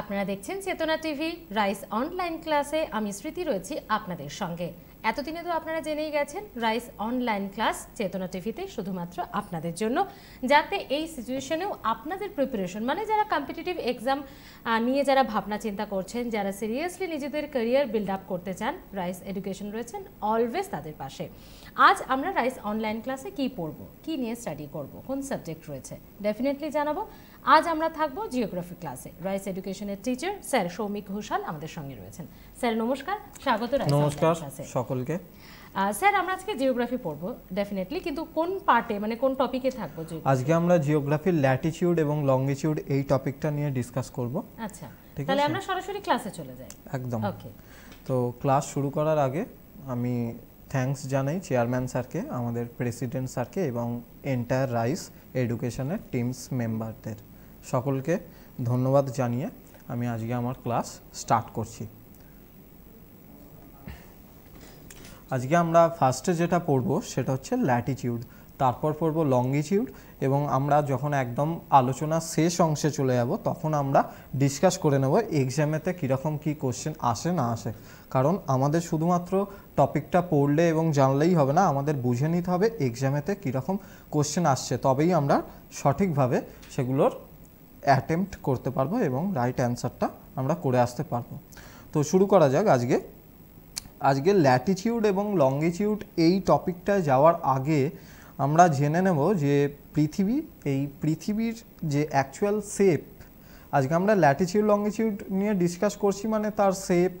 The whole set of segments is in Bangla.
আপনারা দেখছেন চেতনা টিভি রাইস অনলাইন ক্লাসে আমি স্মৃতি রয়েছি আপনাদের সঙ্গে এতদিনে তো আপনারা জেনেই গেছেন রাইস অনলাইন ক্লাস চেতনা টিভিতে শুধুমাত্র আপনাদের জন্য যাতে এই সিচুয়েশনেও আপনাদের প্রিপারেশন মানে যারা কম্পিটিটিভ এক্সাম নিয়ে যারা ভাবনা চিন্তা করছেন যারা সিরিয়াসলি নিজেদের ক্যারিয়ার বিল্ড আপ করতে চান রাইস এডুকেশন রয়েছেন অলওয়েজ তাদের পাশে আজ আমরা রাইস অনলাইন ক্লাসে কি পড়ব কি নিয়ে স্টাডি করব কোন সাবজেক্ট রয়েছে ডেফিনেটলি জানাবো আজ আমরা থাকব জিওগ্রাফি ক্লাসে রাইস এডুকেশনের টিচার স্যার সৌমিক ঘোষাল আমাদের সঙ্গে রয়েছেন স্যার নমস্কার স্বাগত রাইস নমস্কার সকলকে স্যার আমরা আজকে জিওগ্রাফি পড়ব ডেফিনেটলি কিন্তু কোন পার্টে মানে কোন টপিকে থাকব আজকে আমরা জিওগ্রাফির ল্যাটিটিউড এবং লঙ্গিটিউড এই টপিকটা নিয়ে ডিসকাস করব আচ্ছা তাহলে আমরা সরাসরি ক্লাসে চলে যাই একদম ওকে তো ক্লাস শুরু করার আগে আমি থ্যাংকস জানাই চেয়ারম্যান স্যারকে আমাদের প্রেসিডেন্ট স্যারকে এবং এন্টায়ার রাইস এডুকেশনের টিমস মেম্বারদের সকলকে ধন্যবাদ জানিয়ে আমি আজকে আমার ক্লাস স্টার্ট করছি আজকে আমরা ফার্স্টে যেটা পড়ব সেটা হচ্ছে ল্যাটিচিউড তারপর পড়ব লঙ্গিচিউড এবং আমরা যখন একদম আলোচনা শেষ অংশে চলে যাব তখন আমরা ডিসকাস করে নেব এক্সামেতে কীরকম কি কোশ্চেন আসে না আসে কারণ আমাদের শুধুমাত্র টপিকটা পড়লে এবং জানলেই হবে না আমাদের বুঝে নিতে হবে এক্সামেতে কীরকম কোশ্চেন আসছে তবেই আমরা সঠিকভাবে সেগুলোর অ্যাটেম্পট করতে পারবো এবং রাইট অ্যান্সারটা আমরা করে আসতে পারবো তো শুরু করা যাক আজকে আজকে ল্যাটিটিউড এবং লঙ্গিটিউড এই টপিকটায় যাওয়ার আগে আমরা জেনে নেব যে পৃথিবী এই পৃথিবীর যে অ্যাকচুয়াল শেপ আজকে আমরা ল্যাটিচিউড লঙ্গিচিউড নিয়ে ডিসকাস করছি মানে তার শেপ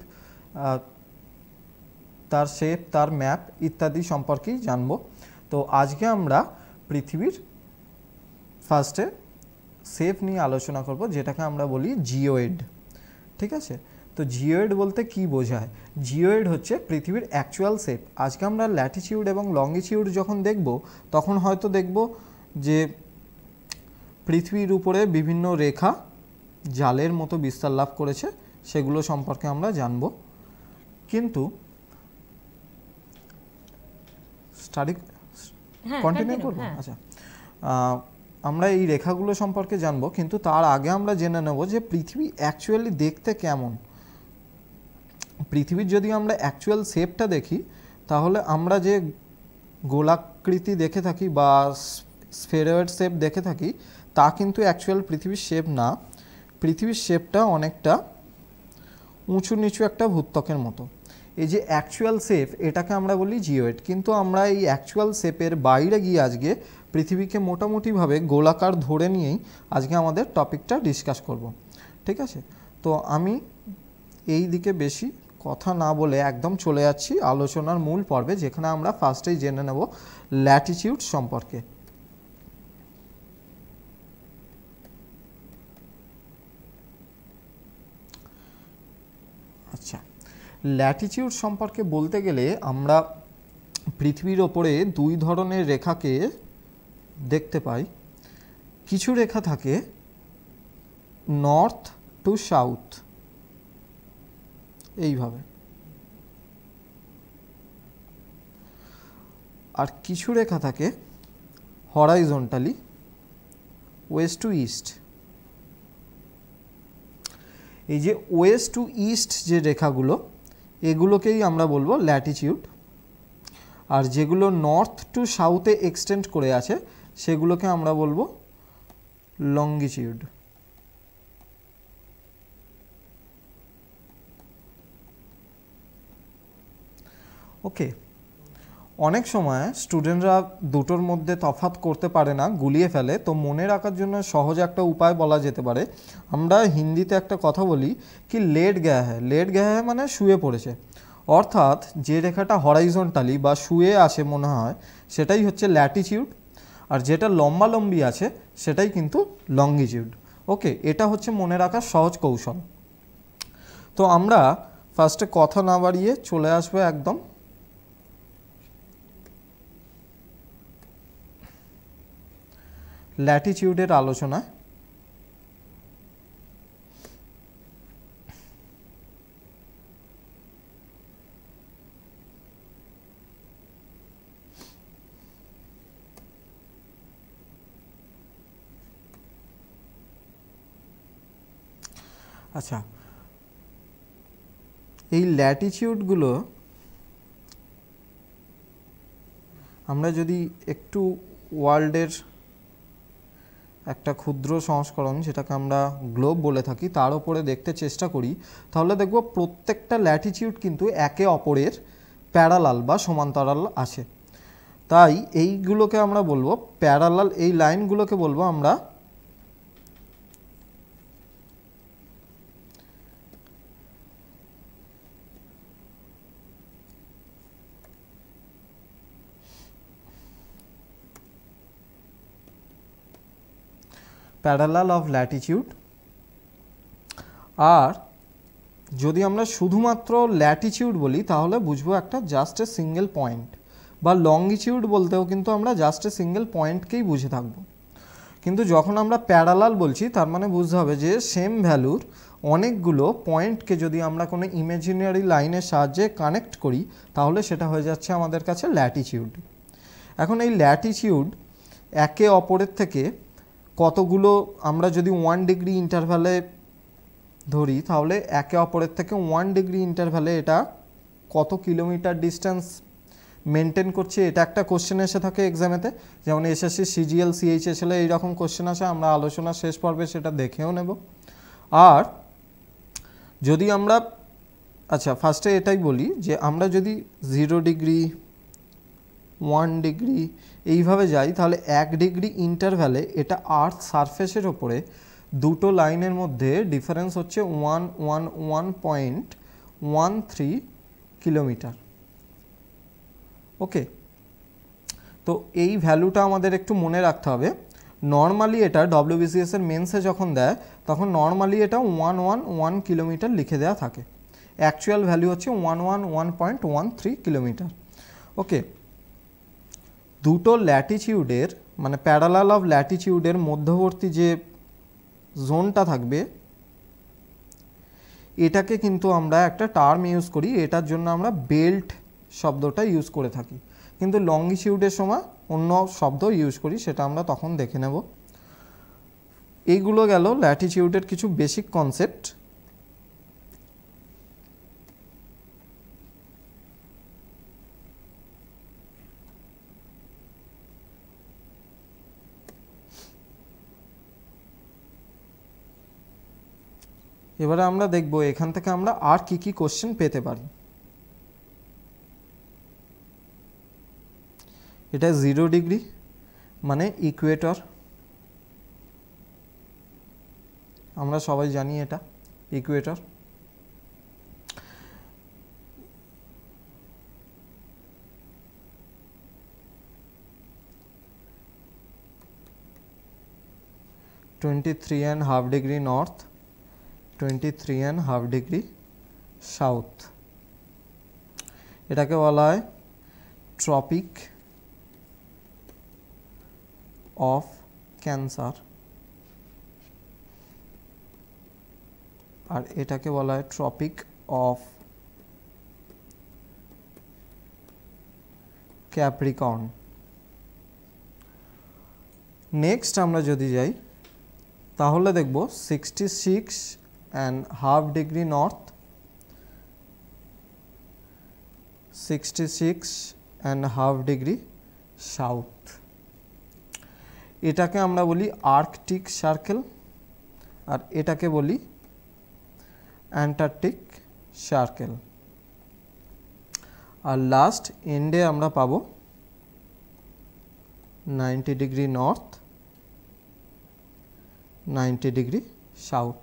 তার শেপ তার ম্যাপ ইত্যাদি সম্পর্কেই জানব তো আজকে আমরা পৃথিবীর ফার্স্টে সেফ নিয়ে আলোচনা করব যেটাকে আমরা বলি জিওয়েড ঠিক আছে তো জিওয়েড বলতে কি বোঝায় জিওয়েড হচ্ছে পৃথিবীর অ্যাকচুয়াল সেপ আজকে আমরা ল্যাটিচিউড এবং লঙ্গিচিউড যখন দেখব তখন হয়তো দেখব যে পৃথিবীর উপরে বিভিন্ন রেখা জালের মতো বিস্তার লাভ করেছে সেগুলো সম্পর্কে আমরা জানব কিন্তু স্টাডি হ্যাঁ, কন্টিনিউ করবো হ্যাঁ। আচ্ছা আমরা এই রেখাগুলো সম্পর্কে জানব কিন্তু তার আগে আমরা জেনে নেব যে পৃথিবী অ্যাকচুয়ালি দেখতে কেমন পৃথিবীর যদি আমরা অ্যাকচুয়াল শেপটা দেখি তাহলে আমরা যে গোলাকৃতি দেখে থাকি বা স্ফেরয়েড শেপ দেখে থাকি তা কিন্তু অ্যাকচুয়াল পৃথিবীর শেপ না পৃথিবীর শেপটা অনেকটা উঁচু নিচু একটা ভূত্বকের মতো এই যে অ্যাকচুয়াল শেপ এটাকে আমরা বলি জিওয়েড কিন্তু আমরা এই অ্যাকচুয়াল শেপের বাইরে গিয়ে আজকে পৃথিবীকে মোটামুটিভাবে গোলাকার ধরে নিয়েই আজকে আমাদের টপিকটা ডিসকাস করব ঠিক আছে তো আমি এই দিকে বেশি কথা না বলে একদম চলে যাচ্ছি আলোচনার মূল পর্বে যেখানে আমরা ফার্স্টেই জেনে নেব ল্যাটিচিউড সম্পর্কে আচ্ছা ল্যাটিচিউড সম্পর্কে বলতে গেলে আমরা পৃথিবীর ওপরে দুই ধরনের রেখাকে দেখতে পাই কিছু রেখা থাকে নর্থ টু সাউথ এইভাবে আর কিছু রেখা থাকে হরাইজন্টালি ওয়েস্ট টু ইস্ট এই যে ওয়েস্ট টু ইস্ট যে রেখাগুলো এগুলোকেই আমরা বলবো ল্যাটিচিউড আর যেগুলো নর্থ টু সাউথে এক্সটেন্ড করে আছে সেগুলোকে আমরা বলবো লঙ্গিচিউড ওকে অনেক সময় স্টুডেন্টরা দুটোর মধ্যে তফাত করতে পারে না গুলিয়ে ফেলে তো মনে রাখার জন্য সহজ একটা উপায় বলা যেতে পারে আমরা হিন্দিতে একটা কথা বলি কি লেট গ্যাহ হ্যাঁ লেট গ্যাহ হ্যাঁ মানে শুয়ে পড়েছে অর্থাৎ যে রেখাটা টালি বা শুয়ে আসে মনে হয় সেটাই হচ্ছে ল্যাটিচিউড আর যেটা লম্বালম্বি আছে সেটাই কিন্তু লংগিজিউড ওকে এটা হচ্ছে মনে রাখার সহজ কৌশল তো আমরা ফার্স্টে কথা না বাড়িয়ে চলে আসবে একদম ল্যাটিচিউডের আলোচনায় আচ্ছা এই ল্যাটিচিউডগুলো আমরা যদি একটু ওয়ার্ল্ডের একটা ক্ষুদ্র সংস্করণ যেটাকে আমরা গ্লোব বলে থাকি তার উপরে দেখতে চেষ্টা করি তাহলে দেখব প্রত্যেকটা ল্যাটিচিউড কিন্তু একে অপরের প্যারালাল বা সমান্তরাল আছে তাই এইগুলোকে আমরা বলবো প্যারালাল এই লাইনগুলোকে বলবো আমরা প্যারালাল অফ ল্যাটিচিউড আর যদি আমরা শুধুমাত্র ল্যাটিচিউড বলি তাহলে বুঝবো একটা জাস্ট এ সিঙ্গেল পয়েন্ট বা লঙ্গিচিউড বলতেও কিন্তু আমরা জাস্ট এ সিঙ্গেল পয়েন্টকেই বুঝে থাকবো কিন্তু যখন আমরা প্যারালাল বলছি তার মানে বুঝতে হবে যে সেম ভ্যালুর অনেকগুলো পয়েন্টকে যদি আমরা কোনো ইমেজিনারি লাইনের সাহায্যে কানেক্ট করি তাহলে সেটা হয়ে যাচ্ছে আমাদের কাছে ল্যাটিচিউড এখন এই ল্যাটিচিউড একে অপরের থেকে কতগুলো আমরা যদি ওয়ান ডিগ্রি ইন্টারভ্যালে ধরি তাহলে একে অপরের থেকে ওয়ান ডিগ্রি ইন্টারভ্যালে এটা কত কিলোমিটার ডিস্টেন্স মেনটেন করছে এটা একটা কোশ্চেন এসে থাকে এক্সামেতে যেমন এসএসসি সিজিএল সিএইচএসএলে এইরকম কোশ্চেন আসে আমরা আলোচনা শেষ পর্বে সেটা দেখেও নেব আর যদি আমরা আচ্ছা ফার্স্টে এটাই বলি যে আমরা যদি জিরো ডিগ্রি ওয়ান ডিগ্রি এইভাবে যাই তাহলে এক ডিগ্রি ইন্টারভ্যালে এটা আর্থ সারফেসের ওপরে দুটো লাইনের মধ্যে ডিফারেন্স হচ্ছে one one one point one three kilometre okay তো এই ভ্যালুটা আমাদের একটু মনে রাখতে হবে নর্মালি এটা ডব্লিউবিসিএসের মেন্সে যখন দেয় তখন নর্মালি এটা ওয়ান ওয়ান ওয়ান কিলোমিটার লিখে দেওয়া থাকে অ্যাকচুয়াল ভ্যালু হচ্ছে one one one point one three kilometre okay দুটো ল্যাটিচিউডের মানে প্যারালাল অফ ল্যাটিচিউডের মধ্যবর্তী যে জোনটা থাকবে এটাকে কিন্তু আমরা একটা টার্ম ইউজ করি এটার জন্য আমরা বেল্ট শব্দটা ইউজ করে থাকি কিন্তু লঙ্গিচিউডের সময় অন্য শব্দ ইউজ করি সেটা আমরা তখন দেখে নেব এইগুলো গেল ল্যাটিচিউডের কিছু বেসিক কনসেপ্ট এবারে আমরা দেখব এখান থেকে আমরা আর কি কি কোশ্চেন পেতে পারি এটা জিরো ডিগ্রি মানে ইকুয়েটর আমরা সবাই জানি এটা equator twenty three and half degree north 23 and half degree south এটাকে বলা হয় ট্রপিক অফ ক্যান্সার আর এটাকে বলা হয় ট্রপিক অফ ক্যাপ্রিকর্ন নেক্সট আমরা যদি যাই তাহলে দেখব sixty six and half degree north 66 and half degree south এটাকে আমরা বলি আর্কটিক সার্কেল আর এটাকে বলি অ্যান্টার্কটিক সার্কেল আর লাস্ট এন্ডে আমরা পাবো 90 ডিগ্রি নর্থ 90 ডিগ্রি সাউথ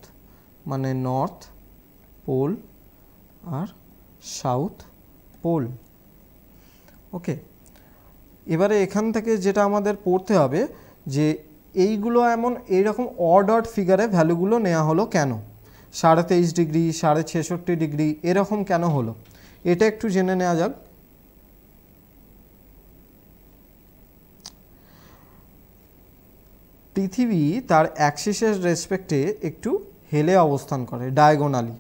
মানে নর্থ পোল আর সাউথ পোল ওকে এবারে এখান থেকে যেটা আমাদের পড়তে হবে যে এইগুলো এমন এইরকম অর্ডার ফিগারে ভ্যালুগুলো নেওয়া হলো কেন সাড়ে তেইশ ডিগ্রি সাড়ে ছেষট্টি ডিগ্রি এরকম কেন হলো এটা একটু জেনে নেওয়া যাক পৃথিবী তার অ্যাক্সিসের রেসপেক্টে একটু হেলে অবস্থান করে ডায়াগোনালি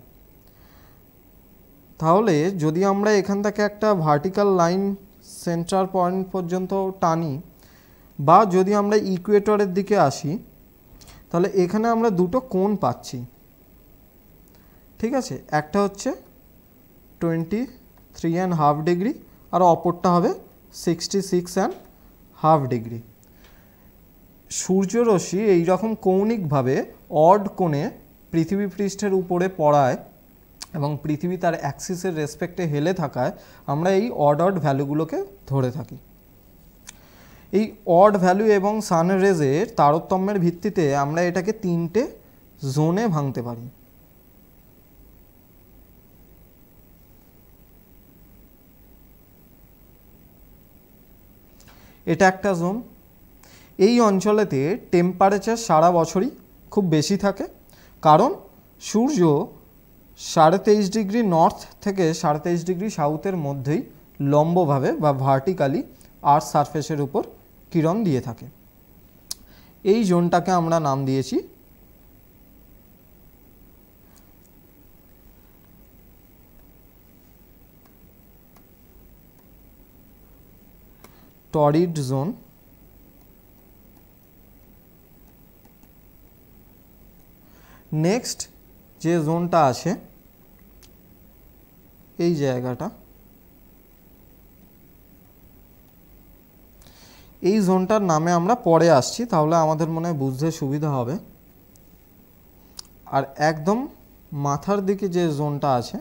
তাহলে যদি আমরা এখান থেকে একটা ভার্টিক্যাল লাইন সেন্টার পয়েন্ট পর্যন্ত টানি বা যদি আমরা ইকুয়েটরের দিকে আসি তাহলে এখানে আমরা দুটো কোণ পাচ্ছি ঠিক আছে একটা হচ্ছে twenty three and half degree আর অপরটা হবে sixty six and half degree সূর্যরশ্মি এইরকম কৌণিকভাবে অড কোণে পৃথিবী পৃষ্ঠের উপরে পড়ায় এবং পৃথিবী তার অ্যাক্সিসের রেসপেক্টে হেলে থাকায় আমরা এই অর্ড ভ্যালুগুলোকে ধরে থাকি এই অড ভ্যালু এবং সানরেজের তারতম্যের ভিত্তিতে আমরা এটাকে তিনটে জোনে ভাঙতে পারি এটা একটা জোন এই অঞ্চলেতে টেম্পারেচার সারা বছরই খুব বেশি থাকে কারণ সূর্য সাড়ে তেইশ ডিগ্রি নর্থ থেকে সাড়ে তেইশ ডিগ্রি সাউথের মধ্যেই লম্বভাবে বা ভার্টিক্যালি আর্থ সারফেসের উপর কিরণ দিয়ে থাকে এই জোনটাকে আমরা নাম দিয়েছি টরিড জোন নেক্সট যে জোনটা আছে এই জায়গাটা এই জোনটার নামে আমরা পরে আসছি তাহলে আমাদের মনে হয় বুঝতে সুবিধা হবে আর একদম মাথার দিকে যে জোনটা আছে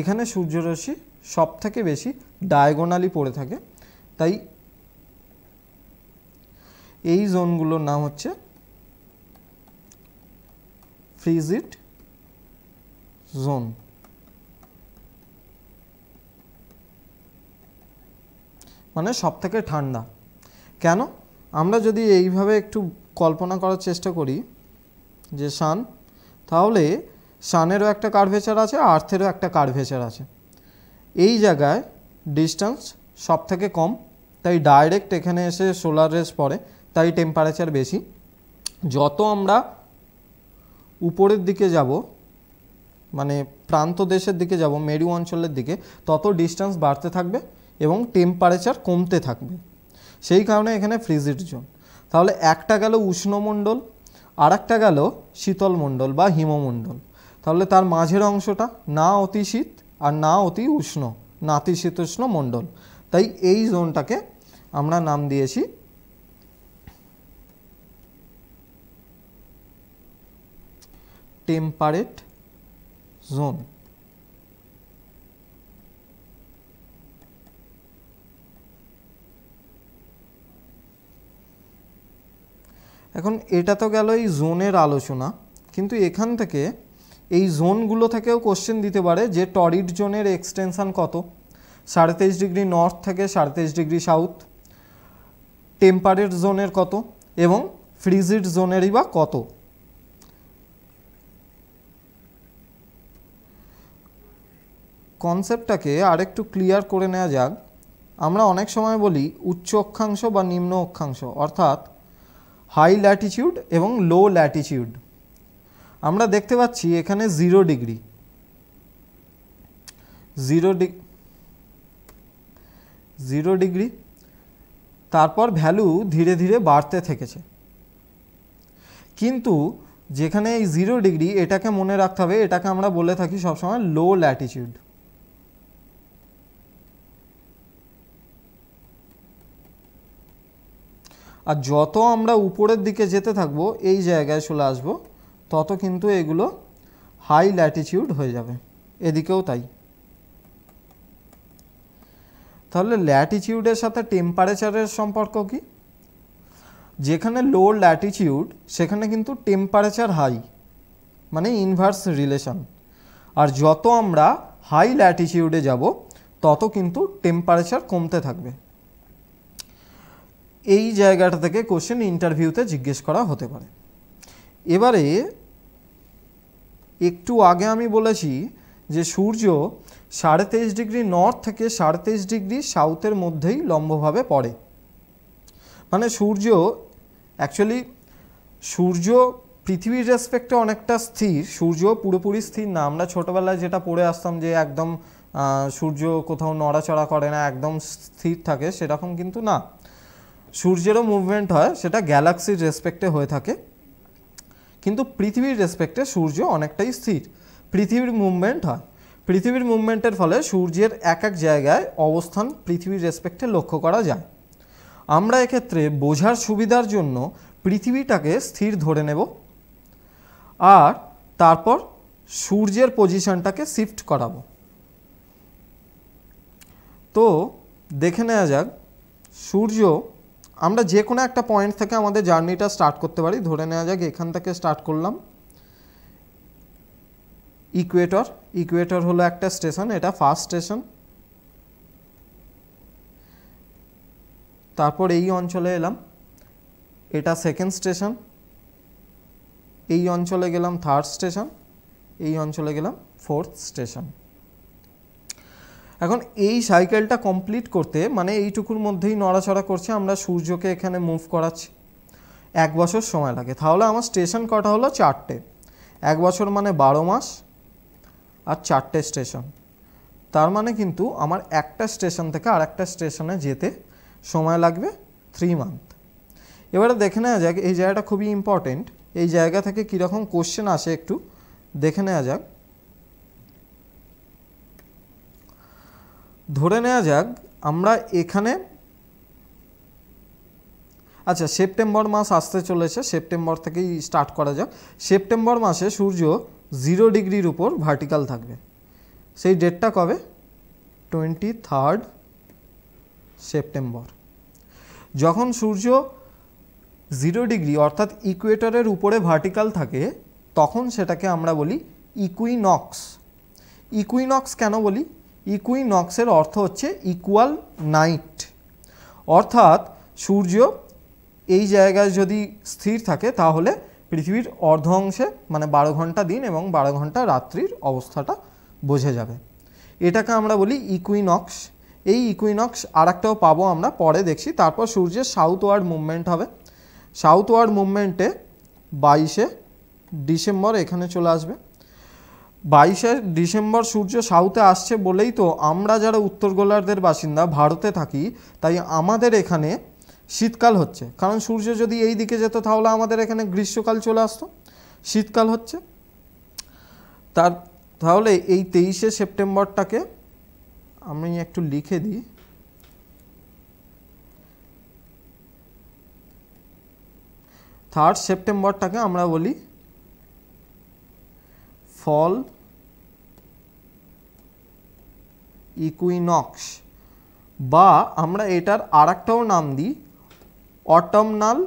এখানে সূর্যরশ্মি সব থেকে বেশি ডায়াগোনালি পড়ে থাকে তাই এই জোনগুলোর নাম হচ্ছে ফ্রিজিট জোন মানে সব থেকে ঠান্ডা কেন আমরা যদি এইভাবে একটু কল্পনা করার চেষ্টা করি যে সান তাহলে সানেরও একটা কার্ভেচার আছে আর্থেরও একটা কার্ভেচার আছে এই জায়গায় ডিস্টেন্স সব থেকে কম তাই ডাইরেক্ট এখানে এসে সোলার রেস পড়ে তাই টেম্পারেচার বেশি যত আমরা উপরের দিকে যাব মানে প্রান্ত দেশের দিকে যাব মেরু অঞ্চলের দিকে তত ডিস্টেন্স বাড়তে থাকবে এবং টেম্পারেচার কমতে থাকবে সেই কারণে এখানে ফ্রিজিট জোন তাহলে একটা গেল উষ্ণমণ্ডল আর একটা গেল শীতলমণ্ডল বা হিমমণ্ডল তাহলে তার মাঝের অংশটা না অতি শীত আর না অতি উষ্ণ নাতিশীতোষ্ণ মণ্ডল তাই এই জোনটাকে আমরা নাম দিয়েছি টেম্পারেট জোন এখন এটা তো গেল এই জোনের আলোচনা কিন্তু এখান থেকে এই জোনগুলো থেকেও কোশ্চেন দিতে পারে যে টরিড জোনের এক্সটেনশান কত সাড়ে তেইশ ডিগ্রি নর্থ থেকে সাড়ে তেইশ ডিগ্রি সাউথ টেম্পারেট জোনের কত এবং ফ্রিজিড জোনেরই বা কত কনসেপ্টটাকে আরেকটু ক্লিয়ার করে নেওয়া যাক আমরা অনেক সময় বলি উচ্চ অক্ষাংশ বা নিম্ন অক্ষাংশ অর্থাৎ হাই ল্যাটিচিউড এবং লো ল্যাটিচিউড আমরা দেখতে পাচ্ছি এখানে zero degree zero degree zero degree তারপর ভ্যালু ধীরে ধীরে বাড়তে থেকেছে কিন্তু যেখানে এই জিরো ডিগ্রি এটাকে মনে রাখতে হবে এটাকে আমরা বলে থাকি সবসময় লো ল্যাটিচিউড আর যত আমরা উপরের দিকে যেতে থাকব এই জায়গায় চলে আসব তত কিন্তু এগুলো হাই ল্যাটিচিউড হয়ে যাবে এদিকেও তাই তাহলে ল্যাটিচিউডের সাথে টেম্পারেচারের সম্পর্ক কি যেখানে লো ল্যাটিচিউড সেখানে কিন্তু টেম্পারেচার হাই মানে ইনভার্স রিলেশন আর যত আমরা হাই ল্যাটিচিউডে যাব তত কিন্তু টেম্পারেচার কমতে থাকবে এই জায়গাটা থেকে কোশ্চেন ইন্টারভিউতে জিজ্ঞেস করা হতে পারে এবারে একটু আগে আমি বলেছি যে সূর্য সাড়ে তেইশ ডিগ্রি নর্থ থেকে সাড়ে তেইশ ডিগ্রি সাউথের মধ্যেই লম্বভাবে পড়ে মানে সূর্য অ্যাকচুয়ালি সূর্য পৃথিবীর রেসপেক্টে অনেকটা স্থির সূর্য পুরোপুরি স্থির না আমরা ছোটোবেলায় যেটা পড়ে আসতাম যে একদম সূর্য কোথাও নড়াচড়া করে না একদম স্থির থাকে সেরকম কিন্তু না সূর্যেরও মুভমেন্ট হয় সেটা গ্যালাক্সির রেসপেক্টে হয়ে থাকে কিন্তু পৃথিবীর রেসপেক্টে সূর্য অনেকটাই স্থির পৃথিবীর মুভমেন্ট হয় পৃথিবীর মুভমেন্টের ফলে সূর্যের এক এক জায়গায় অবস্থান পৃথিবীর রেসপেক্টে লক্ষ্য করা যায় আমরা এক্ষেত্রে বোঝার সুবিধার জন্য পৃথিবীটাকে স্থির ধরে নেব আর তারপর সূর্যের পজিশনটাকে শিফট করাবো তো দেখে নেওয়া যাক সূর্য আমরা যে কোনো একটা পয়েন্ট থেকে আমাদের জার্নিটা স্টার্ট করতে পারি ধরে নেওয়া যাক এখান থেকে স্টার্ট করলাম ইকুয়েটর ইকুয়েটর হলো একটা স্টেশন এটা ফার্স্ট স্টেশন তারপর এই অঞ্চলে এলাম এটা সেকেন্ড স্টেশন এই অঞ্চলে গেলাম থার্ড স্টেশন এই অঞ্চলে গেলাম ফোর্থ স্টেশন এখন এই সাইকেলটা কমপ্লিট করতে মানে এইটুকুর মধ্যেই নড়াচড়া করছে আমরা সূর্যকে এখানে মুভ করাচ্ছি এক বছর সময় লাগে তাহলে আমার স্টেশন কটা হলো চারটে এক বছর মানে বারো মাস আর চারটে স্টেশন তার মানে কিন্তু আমার একটা স্টেশন থেকে আর একটা স্টেশনে যেতে সময় লাগবে থ্রি মান্থ এবারে দেখে নেওয়া যাক এই জায়গাটা খুবই ইম্পর্টেন্ট এই জায়গা থেকে কীরকম কোশ্চেন আসে একটু দেখে নেওয়া যাক ধরে নেওয়া যাক আমরা এখানে আচ্ছা সেপ্টেম্বর মাস আসতে চলেছে সেপ্টেম্বর থেকেই স্টার্ট করা যাক সেপ্টেম্বর মাসে সূর্য জিরো ডিগ্রির উপর ভার্টিক্যাল থাকবে সেই ডেটটা কবে টোয়েন্টি থার্ড সেপ্টেম্বর যখন সূর্য জিরো ডিগ্রি অর্থাৎ ইকুয়েটরের উপরে ভার্টিক্যাল থাকে তখন সেটাকে আমরা বলি ইকুইনক্স ইকুইনক্স কেন বলি ইকুইনক্সের অর্থ হচ্ছে ইকুয়াল নাইট অর্থাৎ সূর্য এই জায়গায় যদি স্থির থাকে তাহলে পৃথিবীর অর্ধ অংশে মানে বারো ঘন্টা দিন এবং বারো ঘন্টা রাত্রির অবস্থাটা বোঝে যাবে এটাকে আমরা বলি ইকুইনক্স এই ইকুইনক্স আর একটাও পাবো আমরা পরে দেখছি তারপর সূর্যের সাউথ ওয়ার্ড মুভমেন্ট হবে সাউথ ওয়ার্ড মুভমেন্টে বাইশে ডিসেম্বর এখানে চলে আসবে বাইশে ডিসেম্বর সূর্য সাউথে আসছে বলেই তো আমরা যারা উত্তর গোলার্ধের বাসিন্দা ভারতে থাকি তাই আমাদের এখানে শীতকাল হচ্ছে কারণ সূর্য যদি এই দিকে যেত তাহলে আমাদের এখানে গ্রীষ্মকাল চলে আসতো শীতকাল হচ্ছে তার তাহলে এই তেইশে সেপ্টেম্বরটাকে আমি একটু লিখে দিই থার্ড সেপ্টেম্বরটাকে আমরা বলি ফল ইকুইনক্স বা আমরা এটার আর নাম দিই অটমনাল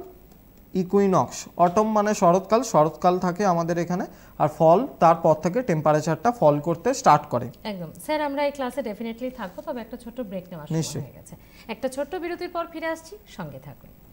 ইকুইনক্স অটম মানে শরৎকাল শরৎকাল থাকে আমাদের এখানে আর ফল তারপর থেকে টেম্পারেচারটা ফল করতে স্টার্ট করে একদম স্যার আমরা এই ক্লাসে ডেফিনেটলি থাকবো তবে একটা ছোট্ট ব্রেক নেওয়া হয়ে গেছে একটা ছোট্ট বিরতির পর ফিরে আসছি সঙ্গে থাকুন